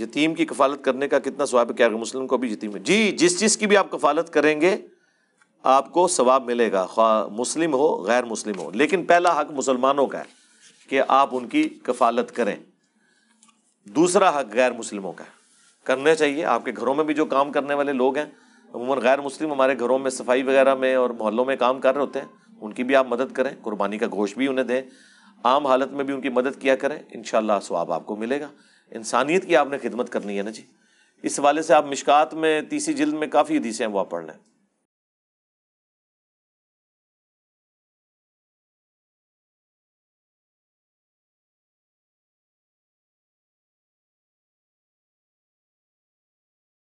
यतीम की कफालत करने का कितना स्वाब है क्या मुस्लिम को भी यतीम है जी जिस चीज़ की भी आप कफालत करेंगे आपको सवाब मिलेगा ख्वा मुस्लिम हो गैर मुस्लिम हो लेकिन पहला हक मुसलमानों का है कि आप उनकी कफालत करें दूसरा हक गैर मुस्लिमों का है करने चाहिए आपके घरों में भी जो काम करने वाले लोग हैं अमूमन गैर मुस्लिम हमारे घरों में सफाई वगैरह में और मोहल्लों में काम कर रहे होते हैं उनकी भी आप मदद करें कुर्बानी का गोश्त भी उन्हें दें आम हालत में भी उनकी मदद किया करें इन शवाब स्वाब आपको मिलेगा इंसानियत की आपने खिदमत करनी है ना जी इस हवाले से आप मिशकात में तीसरी जिल्द में काफ़ी हदीसें वो आप पढ़ लें